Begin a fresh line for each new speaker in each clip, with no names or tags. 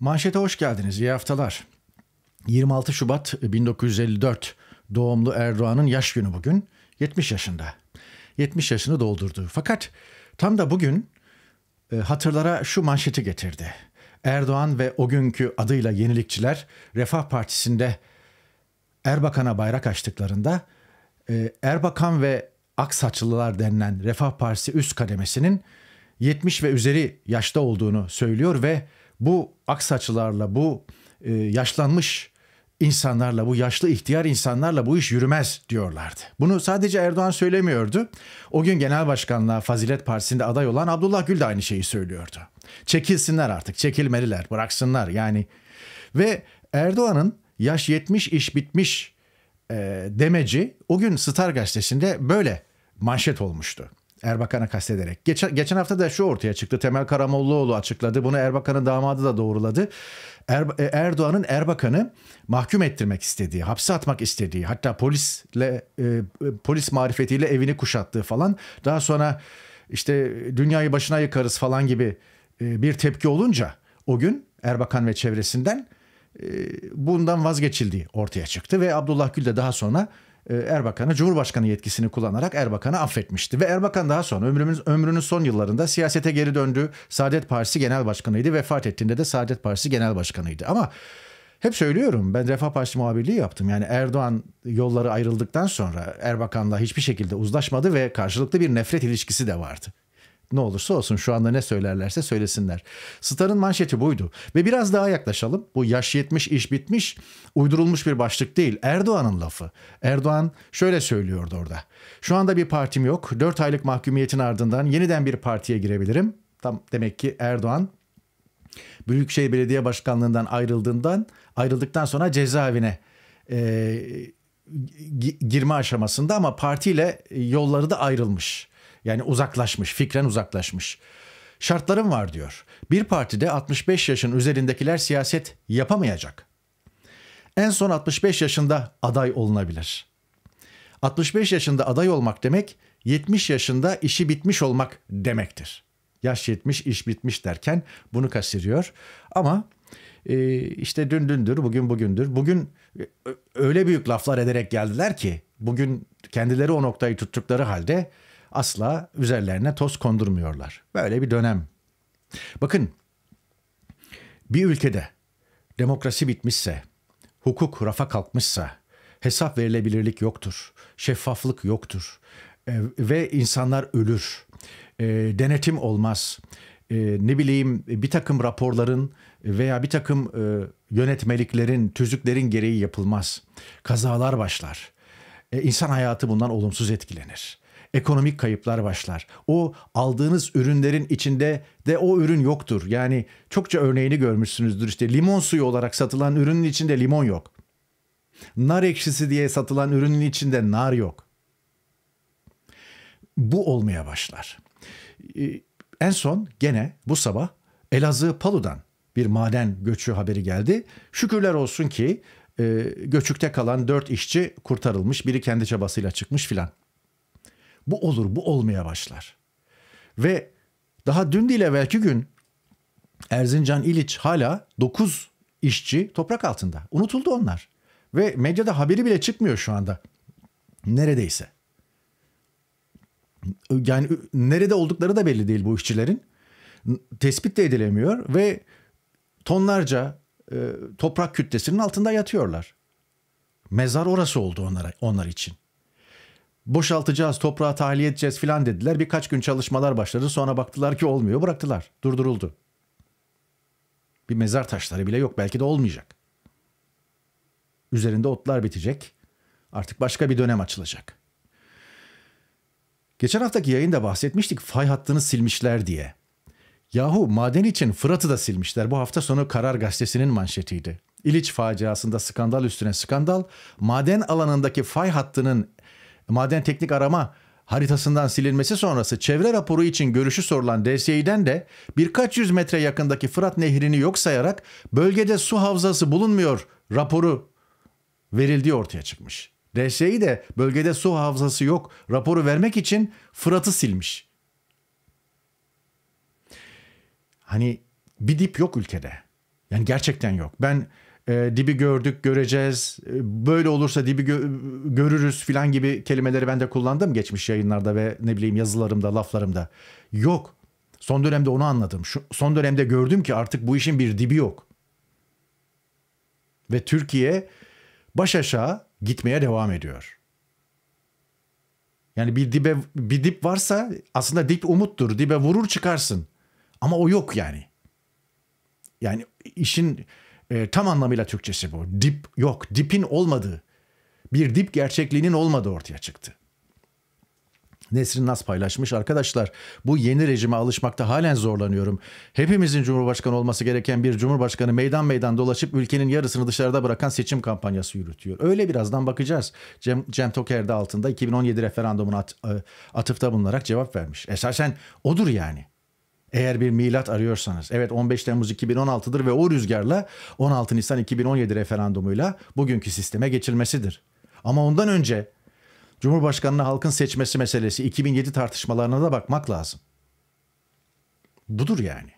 Manşete hoş geldiniz. İyi haftalar. 26 Şubat 1954 doğumlu Erdoğan'ın yaş günü bugün. 70 yaşında. 70 yaşını doldurdu. Fakat tam da bugün e, hatırlara şu manşeti getirdi. Erdoğan ve o günkü adıyla Yenilikçiler Refah Partisi'nde Erbakan'a bayrak açtıklarında e, Erbakan ve Aksaçlılar denilen Refah Partisi üst kademesinin 70 ve üzeri yaşta olduğunu söylüyor ve bu aksaçlarla, bu e, yaşlanmış insanlarla, bu yaşlı ihtiyar insanlarla bu iş yürümez diyorlardı. Bunu sadece Erdoğan söylemiyordu. O gün genel başkanlığa Fazilet Partisi'nde aday olan Abdullah Gül de aynı şeyi söylüyordu. Çekilsinler artık, çekilmeliler, bıraksınlar yani. Ve Erdoğan'ın yaş yetmiş iş bitmiş e, demeci o gün Star gazetesinde böyle manşet olmuştu. Erbakan'a kastederek. Geçen, geçen hafta da şu ortaya çıktı. Temel Karamollaoğlu açıkladı. Bunu Erbakan'ın damadı da doğruladı. Er, Erdoğan'ın Erbakan'ı mahkum ettirmek istediği, hapse atmak istediği, hatta polisle e, e, polis marifetiyle evini kuşattığı falan. Daha sonra işte dünyayı başına yıkarız falan gibi e, bir tepki olunca o gün Erbakan ve çevresinden e, bundan vazgeçildiği ortaya çıktı ve Abdullah Gül de daha sonra e, Erbakan'ı Cumhurbaşkanı yetkisini kullanarak Erbakan'ı affetmişti. Ve Erbakan daha sonra ömrümüz, ömrünün son yıllarında siyasete geri döndü. Saadet Partisi Genel Başkanı'ydı. Vefat ettiğinde de Saadet Partisi Genel Başkanı'ydı. Ama hep söylüyorum ben Refah Partisi muhabirliği yaptım. Yani Erdoğan yolları ayrıldıktan sonra Erbakan'la hiçbir şekilde uzlaşmadı ve karşılıklı bir nefret ilişkisi de vardı. Ne olursa olsun şu anda ne söylerlerse söylesinler. Star'ın manşeti buydu. Ve biraz daha yaklaşalım. Bu yaş yetmiş iş bitmiş uydurulmuş bir başlık değil. Erdoğan'ın lafı. Erdoğan şöyle söylüyordu orada. Şu anda bir partim yok. Dört aylık mahkumiyetin ardından yeniden bir partiye girebilirim. Tam demek ki Erdoğan Büyükşehir Belediye Başkanlığından ayrıldığından ayrıldıktan sonra cezaevine e, girme aşamasında ama partiyle yolları da ayrılmış. Yani uzaklaşmış, fikren uzaklaşmış. Şartlarım var diyor. Bir partide 65 yaşın üzerindekiler siyaset yapamayacak. En son 65 yaşında aday olunabilir. 65 yaşında aday olmak demek 70 yaşında işi bitmiş olmak demektir. Yaş 70 iş bitmiş derken bunu kastediyor. Ama e, işte dün dündür, bugün bugündür. Bugün e, öyle büyük laflar ederek geldiler ki bugün kendileri o noktayı tuttukları halde asla üzerlerine toz kondurmuyorlar. Böyle bir dönem. Bakın bir ülkede demokrasi bitmişse, hukuk rafa kalkmışsa, hesap verilebilirlik yoktur, şeffaflık yoktur e, ve insanlar ölür, e, denetim olmaz, e, ne bileyim bir takım raporların veya bir takım e, yönetmeliklerin, tüzüklerin gereği yapılmaz, kazalar başlar, e, insan hayatı bundan olumsuz etkilenir ekonomik kayıplar başlar. O aldığınız ürünlerin içinde de o ürün yoktur. Yani çokça örneğini görmüşsünüzdür işte limon suyu olarak satılan ürünün içinde limon yok. Nar ekşisi diye satılan ürünün içinde nar yok. Bu olmaya başlar. Ee, en son gene bu sabah Elazığ Palu'dan bir maden göçü haberi geldi. Şükürler olsun ki e, göçükte kalan dört işçi kurtarılmış. Biri kendi çabasıyla çıkmış filan bu olur bu olmaya başlar. Ve daha dün değil evvelki gün Erzincan İliç hala 9 işçi toprak altında. Unutuldu onlar. Ve medyada haberi bile çıkmıyor şu anda. Neredeyse. Yani nerede oldukları da belli değil bu işçilerin. Tespit de edilemiyor ve tonlarca e, toprak kütlesinin altında yatıyorlar. Mezar orası oldu onlara onlar için boşaltacağız, toprağa tahliye edeceğiz filan dediler. Birkaç gün çalışmalar başladı. Sonra baktılar ki olmuyor. Bıraktılar. Durduruldu. Bir mezar taşları bile yok. Belki de olmayacak. Üzerinde otlar bitecek. Artık başka bir dönem açılacak. Geçen haftaki yayında bahsetmiştik fay hattını silmişler diye. Yahu maden için Fırat'ı da silmişler. Bu hafta sonu Karar Gazetesi'nin manşetiydi. İliç faciasında skandal üstüne skandal, maden alanındaki fay hattının maden teknik arama haritasından silinmesi sonrası çevre raporu için görüşü sorulan DSİ'den de birkaç yüz metre yakındaki Fırat Nehri'ni yok sayarak bölgede su havzası bulunmuyor raporu verildiği ortaya çıkmış. DSİ de bölgede su havzası yok raporu vermek için Fırat'ı silmiş. Hani bir dip yok ülkede. Yani gerçekten yok. Ben e, dibi gördük, göreceğiz, ee, böyle olursa dibi gö- görürüz filan gibi kelimeleri ben de kullandım geçmiş yayınlarda ve ne bileyim yazılarımda, laflarımda. Yok. Son dönemde onu anladım. Şu, son dönemde gördüm ki artık bu işin bir dibi yok. Ve Türkiye baş aşağı gitmeye devam ediyor. Yani bir dibe bir dip varsa aslında dip umuttur. Dibe vurur çıkarsın. Ama o yok yani. Yani işin e, tam anlamıyla Türkçesi bu. Dip yok, dipin olmadığı, bir dip gerçekliğinin olmadığı ortaya çıktı. Nesrin Nas paylaşmış. Arkadaşlar bu yeni rejime alışmakta halen zorlanıyorum. Hepimizin cumhurbaşkanı olması gereken bir cumhurbaşkanı meydan meydan dolaşıp ülkenin yarısını dışarıda bırakan seçim kampanyası yürütüyor. Öyle birazdan bakacağız. Cem, Cem Toker de altında 2017 referandumuna at, e, atıfta bulunarak cevap vermiş. Esasen odur yani. Eğer bir milat arıyorsanız. Evet 15 Temmuz 2016'dır ve o rüzgarla 16 Nisan 2017 referandumuyla bugünkü sisteme geçilmesidir. Ama ondan önce Cumhurbaşkanını halkın seçmesi meselesi 2007 tartışmalarına da bakmak lazım. Budur yani.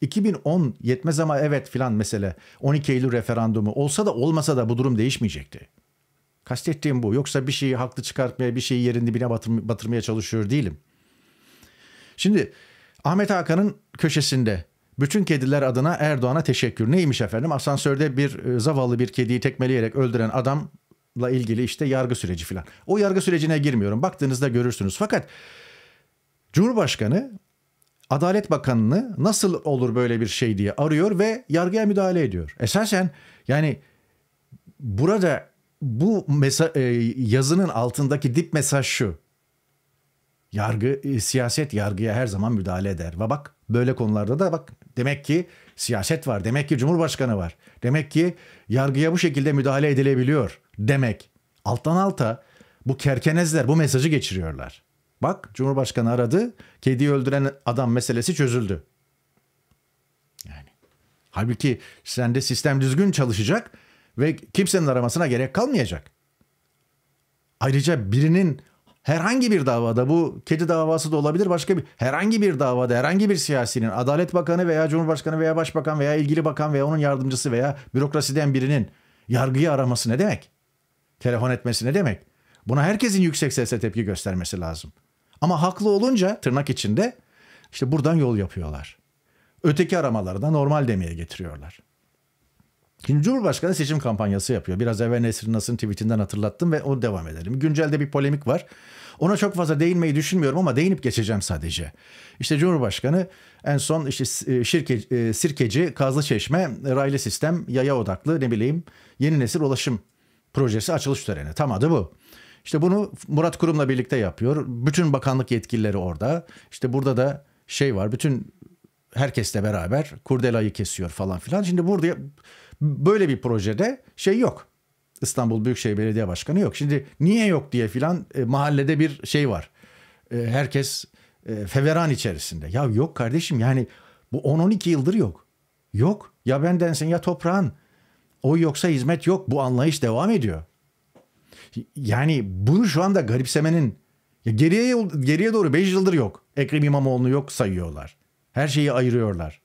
2010 yetmez ama evet filan mesele 12 Eylül referandumu olsa da olmasa da bu durum değişmeyecekti. Kastettiğim bu. Yoksa bir şeyi haklı çıkartmaya, bir şeyi yerin dibine batırmaya çalışıyor değilim. Şimdi Ahmet Hakan'ın köşesinde bütün kediler adına Erdoğan'a teşekkür. Neymiş efendim? Asansörde bir e, zavallı bir kediyi tekmeleyerek öldüren adamla ilgili işte yargı süreci falan. O yargı sürecine girmiyorum. Baktığınızda görürsünüz. Fakat Cumhurbaşkanı Adalet Bakanı'nı nasıl olur böyle bir şey diye arıyor ve yargıya müdahale ediyor. Esasen yani burada bu mesa- e, yazının altındaki dip mesaj şu. Yargı, e, siyaset yargıya her zaman müdahale eder. Ve bak böyle konularda da bak demek ki siyaset var. Demek ki cumhurbaşkanı var. Demek ki yargıya bu şekilde müdahale edilebiliyor demek. Alttan alta bu kerkenezler bu mesajı geçiriyorlar. Bak Cumhurbaşkanı aradı. kedi öldüren adam meselesi çözüldü. Yani halbuki sende sistem düzgün çalışacak ve kimsenin aramasına gerek kalmayacak. Ayrıca birinin herhangi bir davada bu kedi davası da olabilir başka bir herhangi bir davada herhangi bir siyasinin Adalet Bakanı veya Cumhurbaşkanı veya Başbakan veya ilgili bakan veya onun yardımcısı veya bürokrasiden birinin yargıyı araması ne demek? Telefon etmesi ne demek? Buna herkesin yüksek sesle tepki göstermesi lazım. Ama haklı olunca tırnak içinde işte buradan yol yapıyorlar. Öteki aramaları da normal demeye getiriyorlar. Şimdi Cumhurbaşkanı seçim kampanyası yapıyor. Biraz evvel Nesrin Nas'ın tweetinden hatırlattım ve o devam edelim. Güncelde bir polemik var. Ona çok fazla değinmeyi düşünmüyorum ama değinip geçeceğim sadece. İşte Cumhurbaşkanı en son işte e, şirke, e, Sirkeci, kazlı çeşme raylı sistem, yaya odaklı ne bileyim yeni nesil ulaşım projesi açılış töreni. Tam adı bu. İşte bunu Murat Kurum'la birlikte yapıyor. Bütün bakanlık yetkilileri orada. İşte burada da şey var. Bütün herkesle beraber kurdelayı kesiyor falan filan. Şimdi burada Böyle bir projede şey yok. İstanbul Büyükşehir Belediye Başkanı yok. Şimdi niye yok diye filan e, mahallede bir şey var. E, herkes e, feveran içerisinde. Ya yok kardeşim yani bu 10-12 yıldır yok. Yok. Ya bendensin ya toprağın. O yoksa hizmet yok. Bu anlayış devam ediyor. Yani bunu şu anda garipsemenin ya geriye geriye doğru 5 yıldır yok. Ekrem İmamoğlu'nu yok sayıyorlar. Her şeyi ayırıyorlar.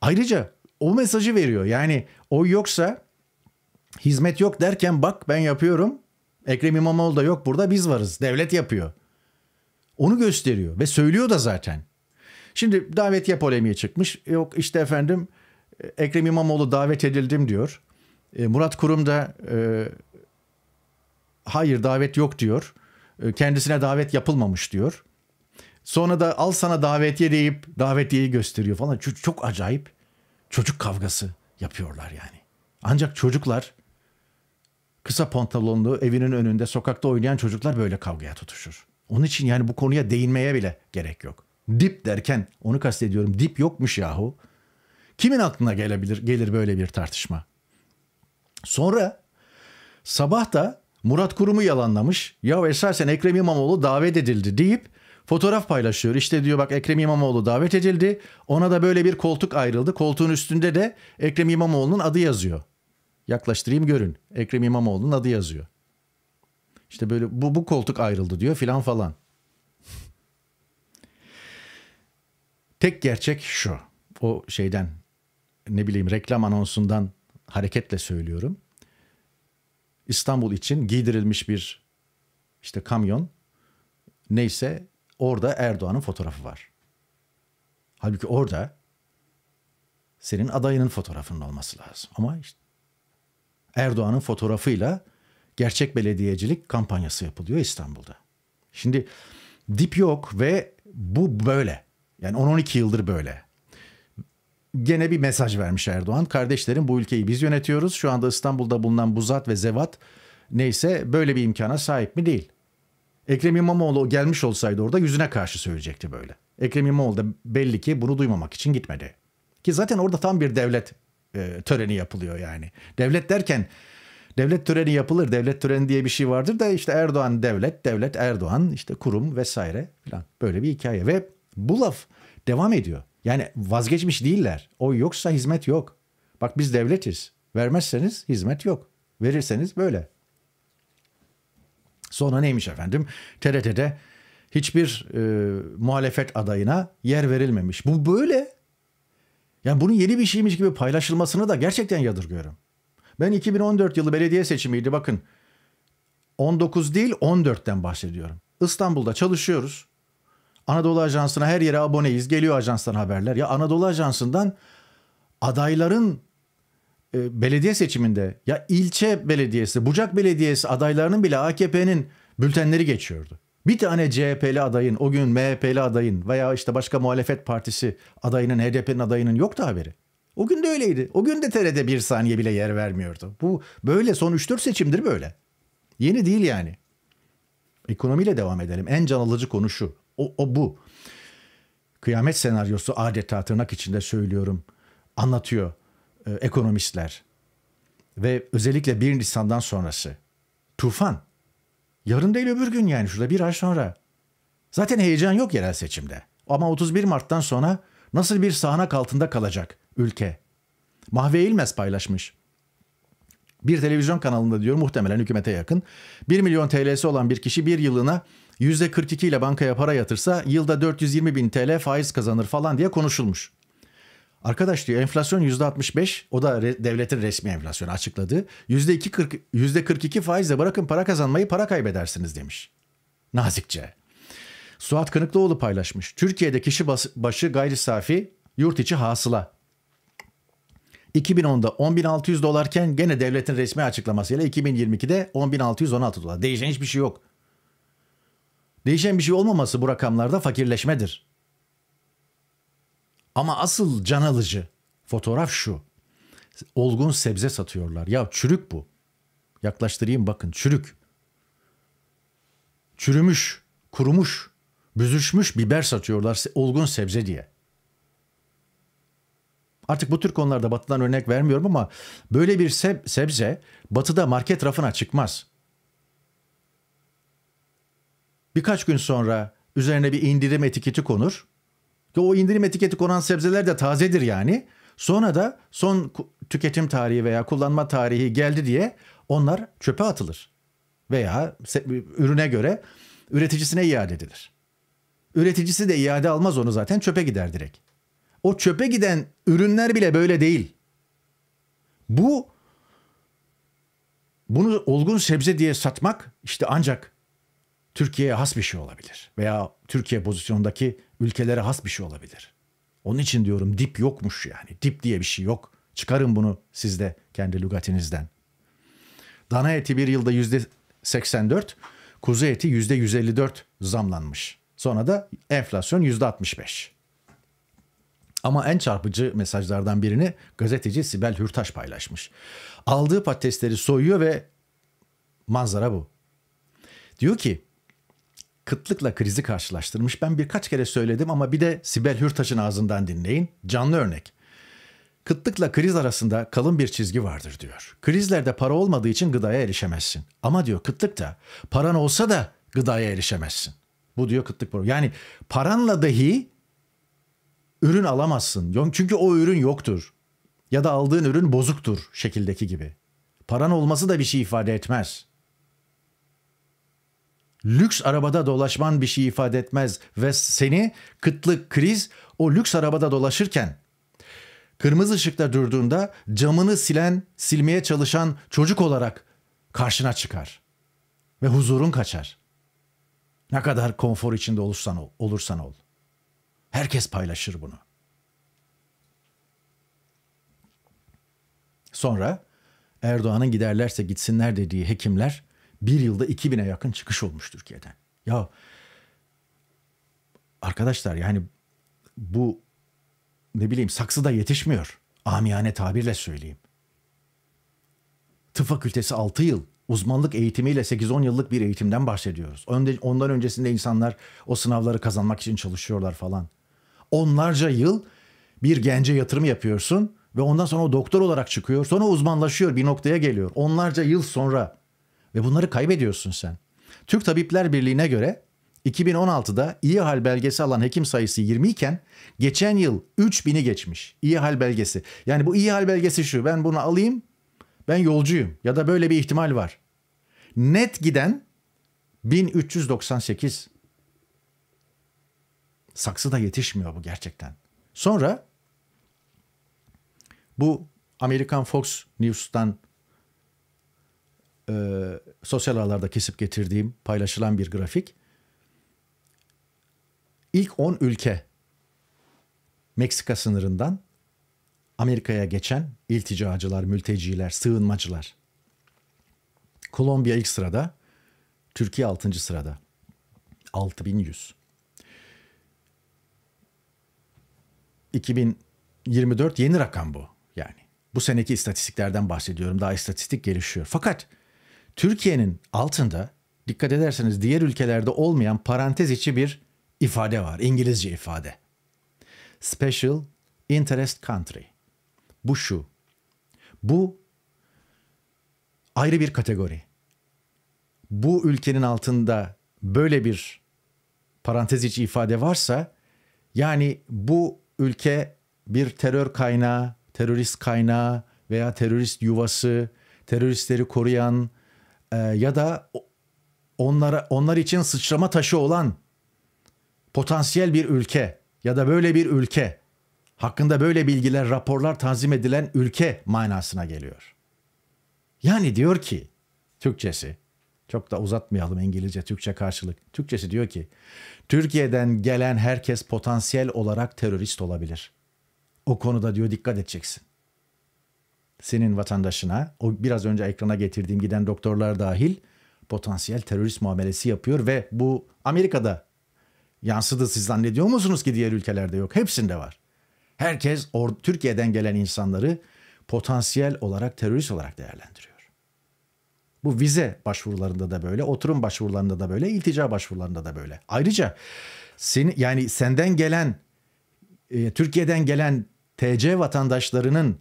Ayrıca o mesajı veriyor. Yani o yoksa hizmet yok derken bak ben yapıyorum. Ekrem İmamoğlu da yok burada biz varız. Devlet yapıyor. Onu gösteriyor ve söylüyor da zaten. Şimdi davetiye polemiği çıkmış. Yok işte efendim Ekrem İmamoğlu davet edildim diyor. E, Murat Kurum da e, hayır davet yok diyor. E, kendisine davet yapılmamış diyor. Sonra da al sana davetiye deyip davetiyeyi gösteriyor falan. Çok, çok acayip çocuk kavgası yapıyorlar yani. Ancak çocuklar kısa pantolonlu evinin önünde sokakta oynayan çocuklar böyle kavgaya tutuşur. Onun için yani bu konuya değinmeye bile gerek yok. Dip derken onu kastediyorum. Dip yokmuş yahu. Kimin aklına gelebilir gelir böyle bir tartışma? Sonra sabah da Murat Kurum'u yalanlamış. Ya esasen Ekrem İmamoğlu davet edildi deyip Fotoğraf paylaşıyor. İşte diyor bak Ekrem İmamoğlu davet edildi. Ona da böyle bir koltuk ayrıldı. Koltuğun üstünde de Ekrem İmamoğlu'nun adı yazıyor. Yaklaştırayım görün. Ekrem İmamoğlu'nun adı yazıyor. İşte böyle bu, bu koltuk ayrıldı diyor filan falan. Tek gerçek şu. O şeyden ne bileyim reklam anonsundan hareketle söylüyorum. İstanbul için giydirilmiş bir işte kamyon neyse Orada Erdoğan'ın fotoğrafı var. Halbuki orada senin adayının fotoğrafının olması lazım. Ama işte Erdoğan'ın fotoğrafıyla gerçek belediyecilik kampanyası yapılıyor İstanbul'da. Şimdi dip yok ve bu böyle. Yani 10-12 yıldır böyle. Gene bir mesaj vermiş Erdoğan. Kardeşlerim bu ülkeyi biz yönetiyoruz. Şu anda İstanbul'da bulunan Buzat ve zevat neyse böyle bir imkana sahip mi değil? Ekrem İmamoğlu gelmiş olsaydı orada yüzüne karşı söyleyecekti böyle. Ekrem İmamoğlu da belli ki bunu duymamak için gitmedi. Ki zaten orada tam bir devlet e, töreni yapılıyor yani. Devlet derken devlet töreni yapılır. Devlet töreni diye bir şey vardır da işte Erdoğan devlet, devlet Erdoğan işte kurum vesaire falan. Böyle bir hikaye ve bu laf devam ediyor. Yani vazgeçmiş değiller. O yoksa hizmet yok. Bak biz devletiz. Vermezseniz hizmet yok. Verirseniz böyle. Sonra neymiş efendim? TRT'de hiçbir e, muhalefet adayına yer verilmemiş. Bu böyle. Yani bunun yeni bir şeymiş gibi paylaşılmasını da gerçekten yadırgıyorum. Ben 2014 yılı belediye seçimiydi bakın. 19 değil 14'ten bahsediyorum. İstanbul'da çalışıyoruz. Anadolu Ajansı'na her yere aboneyiz. Geliyor ajanstan haberler. Ya Anadolu Ajansı'ndan adayların e, belediye seçiminde ya ilçe belediyesi, Bucak Belediyesi adaylarının bile AKP'nin bültenleri geçiyordu. Bir tane CHP'li adayın, o gün MHP'li adayın veya işte başka muhalefet partisi adayının, HDP'nin adayının yoktu haberi. O gün de öyleydi. O gün de TRT bir saniye bile yer vermiyordu. Bu böyle son 3-4 seçimdir böyle. Yeni değil yani. Ekonomiyle devam edelim. En can alıcı konu şu. O, o bu. Kıyamet senaryosu adeta tırnak içinde söylüyorum. Anlatıyor e, ekonomistler ve özellikle 1 Nisan'dan sonrası tufan. Yarın değil öbür gün yani şurada bir ay sonra. Zaten heyecan yok yerel seçimde. Ama 31 Mart'tan sonra nasıl bir sahanak altında kalacak ülke? Mahve İlmez paylaşmış. Bir televizyon kanalında diyor muhtemelen hükümete yakın. 1 milyon TL'si olan bir kişi bir yılına %42 ile bankaya para yatırsa yılda 420 bin TL faiz kazanır falan diye konuşulmuş. Arkadaş diyor enflasyon %65 o da re, devletin resmi enflasyonu açıkladığı. %2, %42 faizle bırakın para kazanmayı para kaybedersiniz demiş. Nazikçe. Suat Kınıklıoğlu paylaşmış. Türkiye'de kişi başı gayri safi yurt içi hasıla. 2010'da 10.600 dolarken gene devletin resmi açıklamasıyla 2022'de 10.616 dolar. Değişen hiçbir şey yok. Değişen bir şey olmaması bu rakamlarda fakirleşmedir. Ama asıl can alıcı fotoğraf şu. Olgun sebze satıyorlar. Ya çürük bu. Yaklaştırayım bakın çürük. Çürümüş, kurumuş, büzüşmüş biber satıyorlar olgun sebze diye. Artık bu tür konularda batıdan örnek vermiyorum ama böyle bir sebze batıda market rafına çıkmaz. Birkaç gün sonra üzerine bir indirim etiketi konur o indirim etiketi konan sebzeler de tazedir yani. Sonra da son tüketim tarihi veya kullanma tarihi geldi diye onlar çöpe atılır. Veya ürüne göre üreticisine iade edilir. Üreticisi de iade almaz onu zaten çöpe gider direkt. O çöpe giden ürünler bile böyle değil. Bu bunu olgun sebze diye satmak işte ancak Türkiye'ye has bir şey olabilir. Veya Türkiye pozisyondaki ülkelere has bir şey olabilir. Onun için diyorum dip yokmuş yani. Dip diye bir şey yok. Çıkarın bunu siz de kendi lügatinizden. Dana eti bir yılda yüzde 84, kuzu eti yüzde 154 zamlanmış. Sonra da enflasyon yüzde 65. Ama en çarpıcı mesajlardan birini gazeteci Sibel Hürtaş paylaşmış. Aldığı patatesleri soyuyor ve manzara bu. Diyor ki kıtlıkla krizi karşılaştırmış. Ben birkaç kere söyledim ama bir de Sibel Hürtaş'ın ağzından dinleyin. Canlı örnek. Kıtlıkla kriz arasında kalın bir çizgi vardır diyor. Krizlerde para olmadığı için gıdaya erişemezsin. Ama diyor kıtlıkta paran olsa da gıdaya erişemezsin. Bu diyor kıtlık problemi. Yani paranla dahi ürün alamazsın. Çünkü o ürün yoktur. Ya da aldığın ürün bozuktur şekildeki gibi. Paran olması da bir şey ifade etmez lüks arabada dolaşman bir şey ifade etmez ve seni kıtlık, kriz o lüks arabada dolaşırken kırmızı ışıkta durduğunda camını silen, silmeye çalışan çocuk olarak karşına çıkar ve huzurun kaçar. Ne kadar konfor içinde olursan ol, olursan ol. Herkes paylaşır bunu. Sonra Erdoğan'ın giderlerse gitsinler dediği hekimler bir yılda 2000'e yakın çıkış olmuş Türkiye'den. Ya arkadaşlar yani bu ne bileyim saksıda yetişmiyor. Amiyane tabirle söyleyeyim. Tıp fakültesi 6 yıl, uzmanlık eğitimiyle 8-10 yıllık bir eğitimden bahsediyoruz. Ondan öncesinde insanlar o sınavları kazanmak için çalışıyorlar falan. Onlarca yıl bir gence yatırım yapıyorsun ve ondan sonra o doktor olarak çıkıyor. Sonra uzmanlaşıyor bir noktaya geliyor. Onlarca yıl sonra ve bunları kaybediyorsun sen. Türk Tabipler Birliği'ne göre 2016'da iyi hal belgesi alan hekim sayısı 20 iken geçen yıl 3000'i geçmiş. iyi hal belgesi. Yani bu iyi hal belgesi şu. Ben bunu alayım. Ben yolcuyum ya da böyle bir ihtimal var. Net giden 1398. Saksı da yetişmiyor bu gerçekten. Sonra bu Amerikan Fox News'tan e, sosyal ağlarda kesip getirdiğim paylaşılan bir grafik. İlk 10 ülke Meksika sınırından Amerika'ya geçen ilticacılar, mülteciler, sığınmacılar. Kolombiya ilk sırada, Türkiye 6. sırada. 6100. 2024 yeni rakam bu yani. Bu seneki istatistiklerden bahsediyorum. Daha istatistik gelişiyor. Fakat Türkiye'nin altında dikkat ederseniz diğer ülkelerde olmayan parantez içi bir ifade var. İngilizce ifade. Special Interest Country. Bu şu. Bu ayrı bir kategori. Bu ülkenin altında böyle bir parantez içi ifade varsa yani bu ülke bir terör kaynağı, terörist kaynağı veya terörist yuvası, teröristleri koruyan, e, ya da onlara onlar için sıçrama taşı olan potansiyel bir ülke ya da böyle bir ülke hakkında böyle bilgiler, raporlar tanzim edilen ülke manasına geliyor. Yani diyor ki Türkçesi çok da uzatmayalım İngilizce Türkçe karşılık. Türkçesi diyor ki Türkiye'den gelen herkes potansiyel olarak terörist olabilir. O konuda diyor dikkat edeceksin senin vatandaşına o biraz önce ekrana getirdiğim giden doktorlar dahil potansiyel terörist muamelesi yapıyor ve bu Amerika'da yansıdı siz zannediyor musunuz ki diğer ülkelerde yok? Hepsinde var. Herkes or- Türkiye'den gelen insanları potansiyel olarak terörist olarak değerlendiriyor. Bu vize başvurularında da böyle, oturum başvurularında da böyle, iltica başvurularında da böyle. Ayrıca seni yani senden gelen e, Türkiye'den gelen TC vatandaşlarının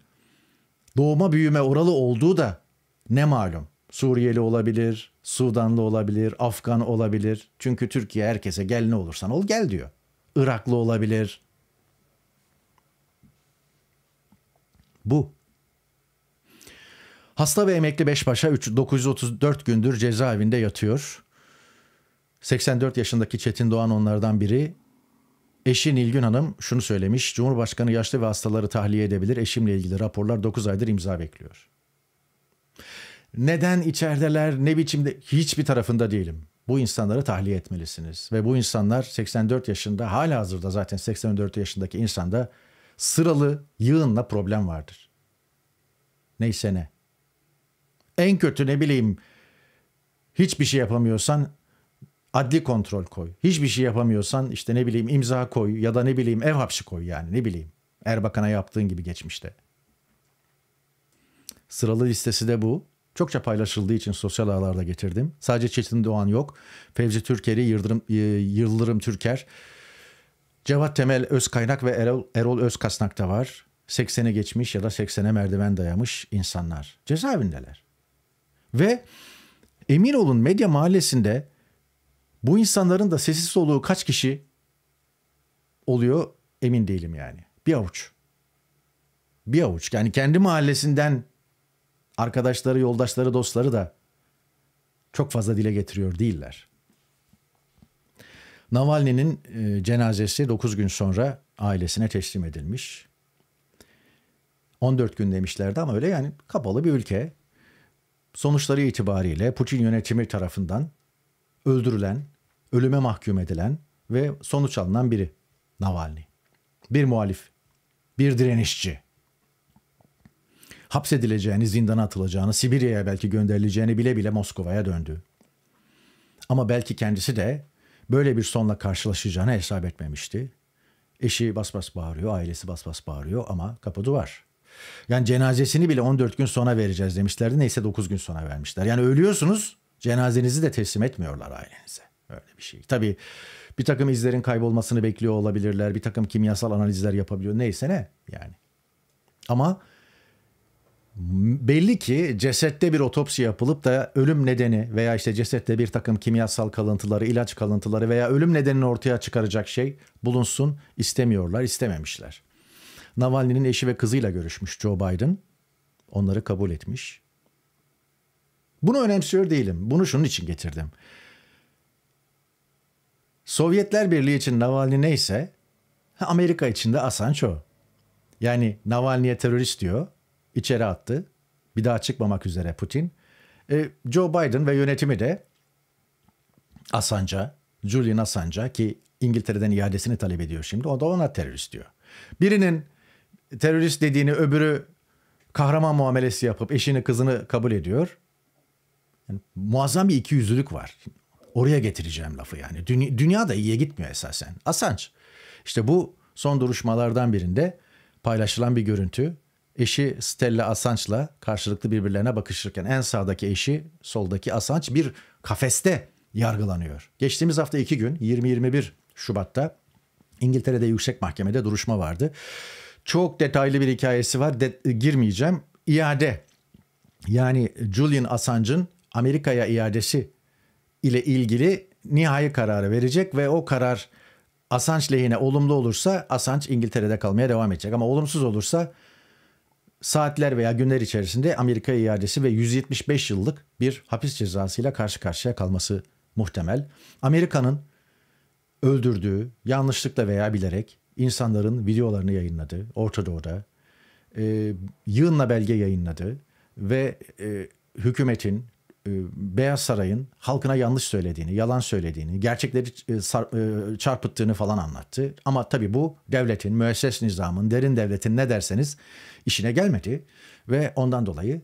Doğuma büyüme oralı olduğu da ne malum. Suriyeli olabilir, Sudanlı olabilir, Afgan olabilir. Çünkü Türkiye herkese gel ne olursan ol gel diyor. Iraklı olabilir. Bu. Hasta ve emekli Beşbaş'a 934 gündür cezaevinde yatıyor. 84 yaşındaki Çetin Doğan onlardan biri. Eşi Nilgün Hanım şunu söylemiş. Cumhurbaşkanı yaşlı ve hastaları tahliye edebilir. Eşimle ilgili raporlar 9 aydır imza bekliyor. Neden içerideler, ne biçimde hiçbir tarafında değilim. Bu insanları tahliye etmelisiniz. Ve bu insanlar 84 yaşında hala hazırda zaten 84 yaşındaki insanda sıralı yığınla problem vardır. Neyse ne. En kötü ne bileyim hiçbir şey yapamıyorsan Adli kontrol koy. Hiçbir şey yapamıyorsan işte ne bileyim imza koy ya da ne bileyim ev hapsi koy yani ne bileyim. Erbakan'a yaptığın gibi geçmişte. Sıralı listesi de bu. Çokça paylaşıldığı için sosyal ağlarda getirdim. Sadece Çetin Doğan yok. Fevzi Türker'i, Yıldırım, e, Yıldırım Türker, Cevat Temel Özkaynak ve Erol, Erol Özkasnak da var. 80'e geçmiş ya da 80'e merdiven dayamış insanlar. Cezaevindeler. Ve emin olun medya mahallesinde bu insanların da sessiz soluğu kaç kişi oluyor emin değilim yani. Bir avuç. Bir avuç. Yani kendi mahallesinden arkadaşları, yoldaşları, dostları da çok fazla dile getiriyor değiller. Navalny'nin e, cenazesi 9 gün sonra ailesine teslim edilmiş. 14 gün demişlerdi ama öyle yani kapalı bir ülke. Sonuçları itibariyle Putin yönetimi tarafından öldürülen, ölüme mahkum edilen ve sonuç alınan biri Navalny. Bir muhalif, bir direnişçi. Hapsedileceğini, zindana atılacağını, Sibirya'ya belki gönderileceğini bile bile Moskova'ya döndü. Ama belki kendisi de böyle bir sonla karşılaşacağını hesap etmemişti. Eşi bas bas bağırıyor, ailesi bas bas bağırıyor ama kapı duvar. Yani cenazesini bile 14 gün sonra vereceğiz demişlerdi. Neyse 9 gün sonra vermişler. Yani ölüyorsunuz Cenazenizi de teslim etmiyorlar ailenize. Öyle bir şey. Tabii bir takım izlerin kaybolmasını bekliyor olabilirler. Bir takım kimyasal analizler yapabiliyor. Neyse ne yani. Ama belli ki cesette bir otopsi yapılıp da ölüm nedeni veya işte cesette bir takım kimyasal kalıntıları, ilaç kalıntıları veya ölüm nedenini ortaya çıkaracak şey bulunsun istemiyorlar, istememişler. Navalny'nin eşi ve kızıyla görüşmüş Joe Biden. Onları kabul etmiş. Bunu önemsiyor değilim. Bunu şunun için getirdim. Sovyetler Birliği için Navalny neyse Amerika için de Assange Yani Navalny'e terörist diyor. içeri attı. Bir daha çıkmamak üzere Putin. E, Joe Biden ve yönetimi de Asanca, Julian Assange'a ki İngiltere'den iadesini talep ediyor şimdi. O da ona terörist diyor. Birinin terörist dediğini öbürü kahraman muamelesi yapıp eşini kızını kabul ediyor. Yani muazzam bir iki yüzlülük var. Oraya getireceğim lafı yani. Dünya, dünya da iyiye gitmiyor esasen. Assange. İşte bu son duruşmalardan birinde paylaşılan bir görüntü. Eşi Stella Assange'la karşılıklı birbirlerine bakışırken en sağdaki eşi soldaki Assange bir kafeste yargılanıyor. Geçtiğimiz hafta iki gün 20-21 Şubat'ta İngiltere'de yüksek mahkemede duruşma vardı. Çok detaylı bir hikayesi var. De- girmeyeceğim. İade yani Julian Assange'ın Amerika'ya iadesi ile ilgili nihai kararı verecek ve o karar Assange lehine olumlu olursa Assange İngiltere'de kalmaya devam edecek. Ama olumsuz olursa saatler veya günler içerisinde Amerika'ya iadesi ve 175 yıllık bir hapis cezasıyla karşı karşıya kalması muhtemel. Amerika'nın öldürdüğü, yanlışlıkla veya bilerek insanların videolarını yayınladı Orta Doğu'da. E, yığınla belge yayınladı ve e, hükümetin, e, Beyaz Saray'ın halkına yanlış söylediğini, yalan söylediğini, gerçekleri e, e, çarpıttığını falan anlattı. Ama tabii bu devletin, müesses nizamın, derin devletin ne derseniz işine gelmedi. Ve ondan dolayı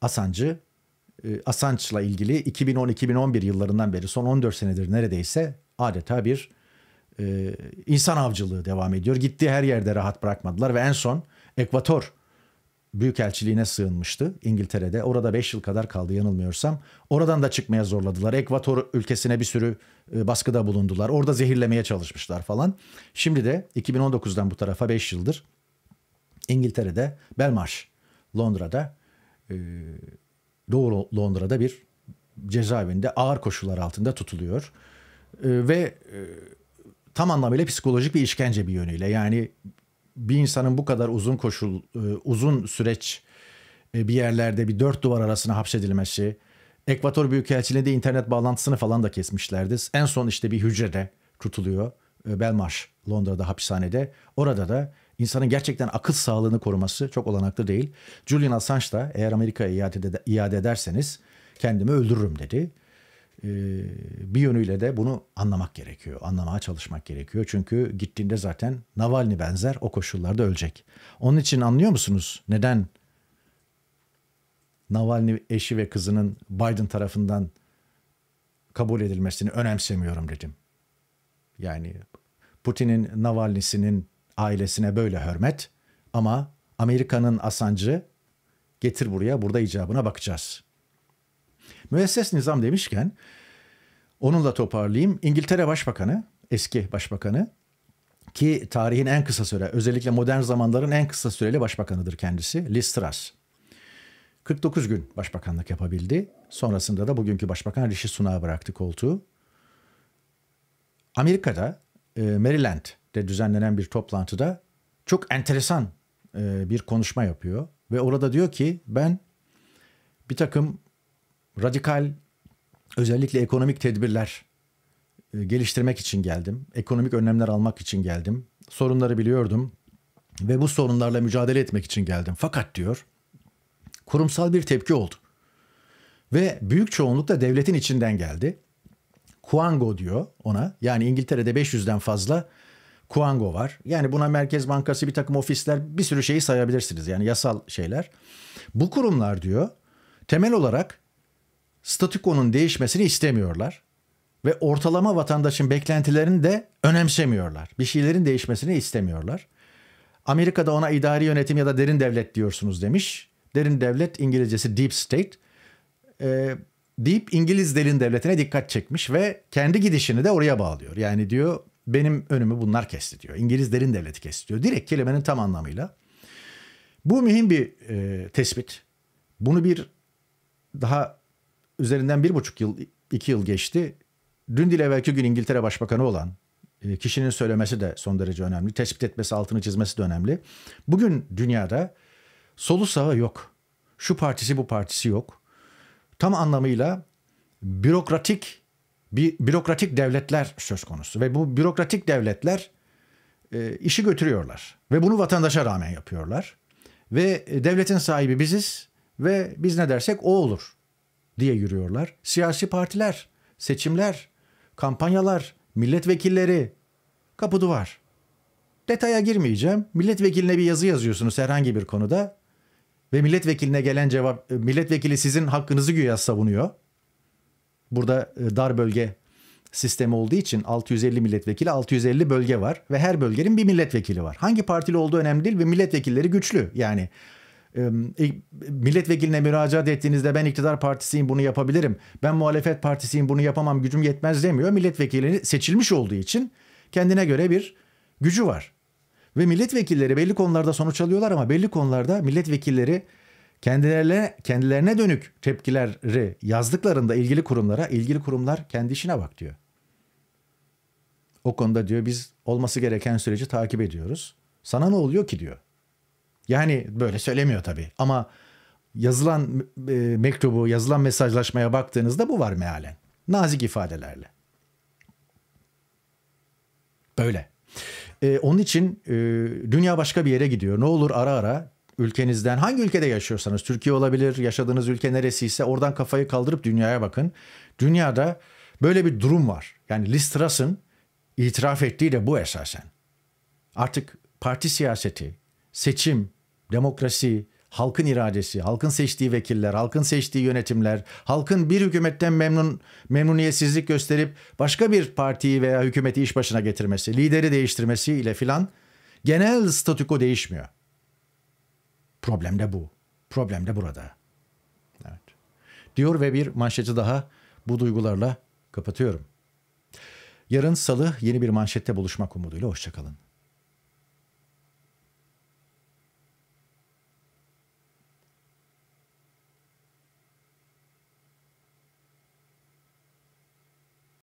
Asancı, Asanç'la ilgili 2010-2011 yıllarından beri son 14 senedir neredeyse adeta bir insan avcılığı devam ediyor. Gittiği her yerde rahat bırakmadılar ve en son Ekvator Büyükelçiliğine sığınmıştı İngiltere'de. Orada 5 yıl kadar kaldı yanılmıyorsam. Oradan da çıkmaya zorladılar. Ekvator ülkesine bir sürü e, baskıda bulundular. Orada zehirlemeye çalışmışlar falan. Şimdi de 2019'dan bu tarafa 5 yıldır İngiltere'de Belmarsh, Londra'da e, Doğu Londra'da bir cezaevinde ağır koşullar altında tutuluyor. E, ve tam anlamıyla psikolojik bir işkence bir yönüyle. Yani bir insanın bu kadar uzun koşul e, uzun süreç e, bir yerlerde bir dört duvar arasına hapşedilmesi, Ekvator Büyükelçiliği'nde internet bağlantısını falan da kesmişlerdi. En son işte bir hücrede tutuluyor. E, Belmarsh Londra'da hapishanede. Orada da insanın gerçekten akıl sağlığını koruması çok olanaklı değil. Julian Assange da eğer Amerika'ya iade, iade ederseniz kendimi öldürürüm dedi. Ee, bir yönüyle de bunu anlamak gerekiyor. Anlamaya çalışmak gerekiyor. Çünkü gittiğinde zaten Navalny benzer o koşullarda ölecek. Onun için anlıyor musunuz neden Navalny eşi ve kızının Biden tarafından kabul edilmesini önemsemiyorum dedim. Yani Putin'in Navalny'sinin ailesine böyle hürmet ama Amerika'nın asancı getir buraya burada icabına bakacağız.'' Müesses nizam demişken onunla toparlayayım. İngiltere Başbakanı, eski başbakanı ki tarihin en kısa süre, özellikle modern zamanların en kısa süreli başbakanıdır kendisi, Liz Truss. 49 gün başbakanlık yapabildi. Sonrasında da bugünkü başbakan Rishi Sunak'a bıraktı koltuğu. Amerika'da e, Maryland'de düzenlenen bir toplantıda çok enteresan e, bir konuşma yapıyor. Ve orada diyor ki ben bir takım radikal özellikle ekonomik tedbirler e, geliştirmek için geldim. Ekonomik önlemler almak için geldim. Sorunları biliyordum ve bu sorunlarla mücadele etmek için geldim. Fakat diyor kurumsal bir tepki oldu. Ve büyük çoğunlukla devletin içinden geldi. Kuango diyor ona. Yani İngiltere'de 500'den fazla Kuango var. Yani buna Merkez Bankası bir takım ofisler bir sürü şeyi sayabilirsiniz. Yani yasal şeyler. Bu kurumlar diyor temel olarak statükonun değişmesini istemiyorlar ve ortalama vatandaşın beklentilerini de önemsemiyorlar. Bir şeylerin değişmesini istemiyorlar. Amerika'da ona idari yönetim ya da derin devlet diyorsunuz demiş. Derin devlet İngilizcesi deep state. Ee, deyip İngiliz derin devletine dikkat çekmiş ve kendi gidişini de oraya bağlıyor. Yani diyor benim önümü bunlar kesti diyor. İngiliz derin devleti kesti diyor. Direkt kelimenin tam anlamıyla. Bu mühim bir e, tespit. Bunu bir daha üzerinden bir buçuk yıl, iki yıl geçti. Dün değil evvelki gün İngiltere Başbakanı olan e, kişinin söylemesi de son derece önemli. Tespit etmesi, altını çizmesi de önemli. Bugün dünyada solu sağı yok. Şu partisi bu partisi yok. Tam anlamıyla bürokratik bir bürokratik devletler söz konusu ve bu bürokratik devletler e, işi götürüyorlar ve bunu vatandaşa rağmen yapıyorlar ve e, devletin sahibi biziz ve biz ne dersek o olur diye yürüyorlar. Siyasi partiler, seçimler, kampanyalar, milletvekilleri, kapı duvar. Detaya girmeyeceğim. Milletvekiline bir yazı yazıyorsunuz herhangi bir konuda ve milletvekiline gelen cevap e, milletvekili sizin hakkınızı güya savunuyor. Burada e, dar bölge sistemi olduğu için 650 milletvekili 650 bölge var ve her bölgenin bir milletvekili var. Hangi partili olduğu önemli değil ve milletvekilleri güçlü. Yani e, milletvekiline müracaat ettiğinizde ben iktidar partisiyim bunu yapabilirim. Ben muhalefet partisiyim bunu yapamam gücüm yetmez demiyor. Milletvekili seçilmiş olduğu için kendine göre bir gücü var. Ve milletvekilleri belli konularda sonuç alıyorlar ama belli konularda milletvekilleri kendilerine kendilerine dönük tepkileri yazdıklarında ilgili kurumlara ilgili kurumlar kendi işine bak diyor. O konuda diyor biz olması gereken süreci takip ediyoruz. Sana ne oluyor ki diyor. Yani böyle söylemiyor tabii ama yazılan e, mektubu, yazılan mesajlaşmaya baktığınızda bu var mealen. Nazik ifadelerle. Böyle. E, onun için e, dünya başka bir yere gidiyor. Ne olur ara ara ülkenizden hangi ülkede yaşıyorsanız Türkiye olabilir yaşadığınız ülke neresiyse oradan kafayı kaldırıp dünyaya bakın. Dünyada böyle bir durum var. Yani Listra'sın itiraf ettiği de bu esasen. Artık parti siyaseti, seçim, demokrasi, halkın iradesi, halkın seçtiği vekiller, halkın seçtiği yönetimler, halkın bir hükümetten memnun memnuniyetsizlik gösterip başka bir partiyi veya hükümeti iş başına getirmesi, lideri değiştirmesi ile filan genel statüko değişmiyor. Problem de bu. Problem de burada. Evet. Diyor ve bir manşeti daha bu duygularla kapatıyorum. Yarın salı yeni bir manşette buluşmak umuduyla hoşçakalın.